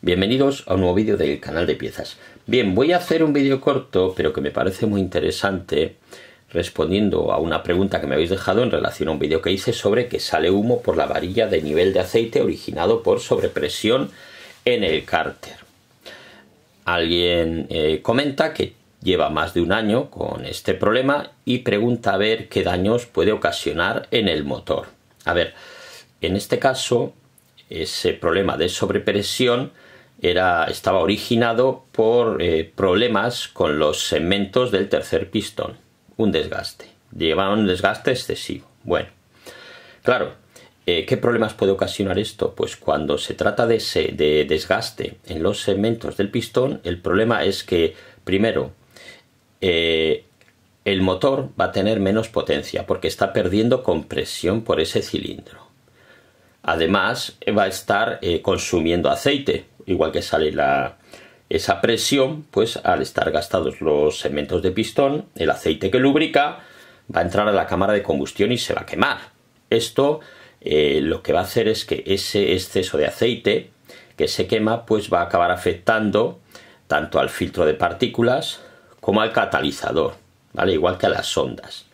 Bienvenidos a un nuevo vídeo del canal de piezas. Bien, voy a hacer un vídeo corto, pero que me parece muy interesante, respondiendo a una pregunta que me habéis dejado en relación a un vídeo que hice sobre que sale humo por la varilla de nivel de aceite originado por sobrepresión en el cárter. Alguien eh, comenta que lleva más de un año con este problema y pregunta a ver qué daños puede ocasionar en el motor. A ver, en este caso, ese problema de sobrepresión era, estaba originado por eh, problemas con los segmentos del tercer pistón, un desgaste, Lleva un desgaste excesivo. Bueno, claro, eh, ¿qué problemas puede ocasionar esto? Pues cuando se trata de, desgaste en los segmentos del pistón, el problema es que, primero, eh, el motor va a tener menos potencia porque está perdiendo compresión por ese cilindro. Además, va a estar consumiendo aceite igual que sale esa presión, pues al estar gastados los segmentos de pistón, el aceite que lubrica va a entrar a la cámara de combustión y se va a quemar. Esto eh, lo que va a hacer es que ese exceso de aceite que se quema, pues va a acabar afectando tanto al filtro de partículas como al catalizador, ¿vale? Igual que a las ondas.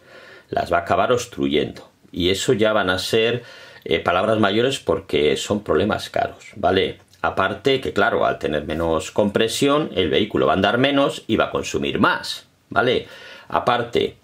Las va a acabar obstruyendo. Y eso ya van a ser eh, palabras mayores porque son problemas caros, ¿vale? Aparte que, claro, al tener menos compresión, el vehículo va a andar menos y va a consumir más, ¿vale? Aparte,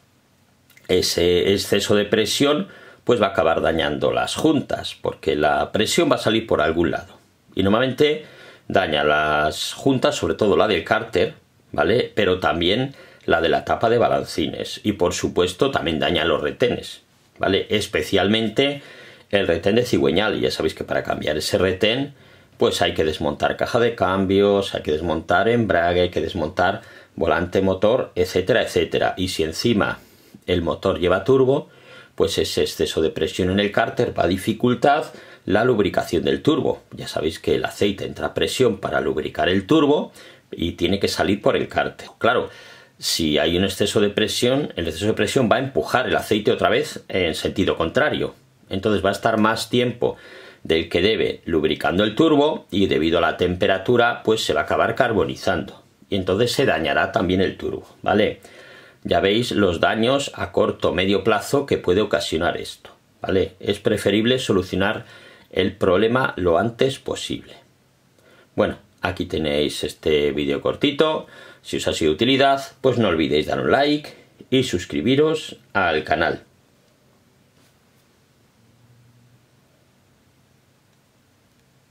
ese exceso de presión pues va a acabar dañando las juntas, porque la presión va a salir por algún lado. Y normalmente daña las juntas, sobre todo la del cárter, ¿vale? Pero también la de la tapa de balancines y por supuesto también daña los retenes, ¿vale? Especialmente el retén de cigüeñal, y ya sabéis que para cambiar ese retén pues hay que desmontar caja de cambios, hay que desmontar embrague, hay que desmontar volante motor, etcétera, etcétera. Y si encima el motor lleva turbo, pues ese exceso de presión en el cárter va a dificultar la lubricación del turbo. Ya sabéis que el aceite entra a presión para lubricar el turbo y tiene que salir por el cárter. Claro, si hay un exceso de presión, el exceso de presión va a empujar el aceite otra vez en sentido contrario. Entonces va a estar más tiempo del que debe lubricando el turbo y debido a la temperatura pues se va a acabar carbonizando y entonces se dañará también el turbo, ¿vale? Ya veis los daños a corto o medio plazo que puede ocasionar esto, ¿vale? Es preferible solucionar el problema lo antes posible. Bueno, aquí tenéis este vídeo cortito. Si os ha sido de utilidad, pues no olvidéis dar un like y suscribiros al canal.